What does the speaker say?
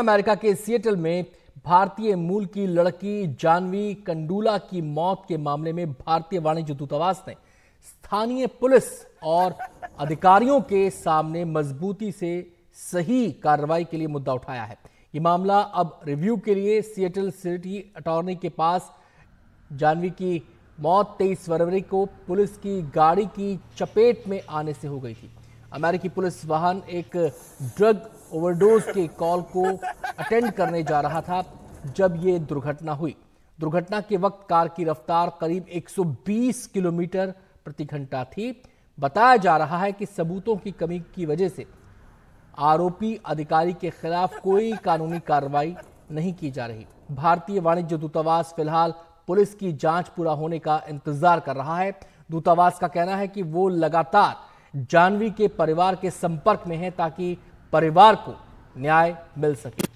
America के Seattle में भारतीय मूल की लड़की जानवी कंडूला की मौत के मामले में भारतीय वाणिज्य दूतावास ने स्थानीय पुलिस और अधिकारियों के सामने मजबूती से सही कार्रवाई के लिए मुद्दा उठाया है ये मामला अब रिव्यू के लिए सिएटल सिटी अटॉर्नी के पास जानवी की मौत तेईस फरवरी को पुलिस की गाड़ी की चपेट में आने से हो गई थी अमेरिकी पुलिस वाहन एक ड्रग ओवरडोज के कॉल को अटेंड करने जा रहा था जब ये दुर्घटना हुई दुर्घटना के वक्त कार की रफ्तार करीब 120 किलोमीटर प्रति घंटा थी बताया जा रहा है कि सबूतों की कमी की वजह से आरोपी अधिकारी के खिलाफ कोई कानूनी कार्रवाई नहीं की जा रही भारतीय वाणिज्य दूतावास फिलहाल पुलिस की जांच पूरा होने का इंतजार कर रहा है दूतावास का कहना है कि वो लगातार जानवी के परिवार के संपर्क में हैं ताकि परिवार को न्याय मिल सके